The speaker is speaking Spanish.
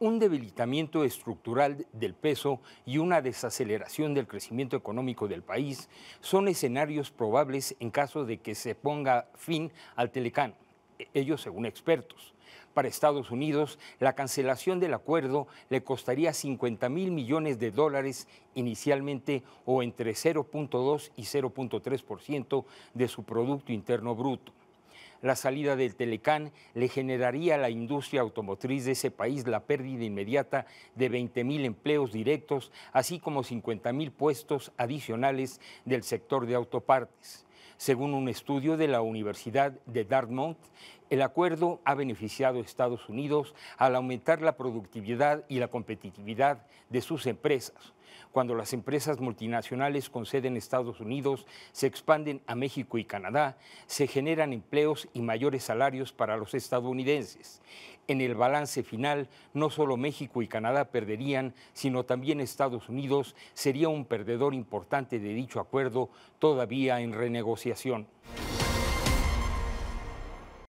un debilitamiento estructural del peso y una desaceleración del crecimiento económico del país son escenarios probables en caso de que se ponga fin al Telecán, e-, ellos según expertos. Para Estados Unidos, la cancelación del acuerdo le costaría 50 mil millones de dólares inicialmente o entre 0.2 y 0.3% de su Producto Interno Bruto. La salida del Telecán le generaría a la industria automotriz de ese país la pérdida inmediata de 20 mil empleos directos, así como 50.000 mil puestos adicionales del sector de autopartes. Según un estudio de la Universidad de Dartmouth, el acuerdo ha beneficiado a Estados Unidos al aumentar la productividad y la competitividad de sus empresas. Cuando las empresas multinacionales con sede en Estados Unidos se expanden a México y Canadá, se generan empleos y mayores salarios para los estadounidenses. En el balance final, no solo México y Canadá perderían, sino también Estados Unidos sería un perdedor importante de dicho acuerdo todavía en renegociación.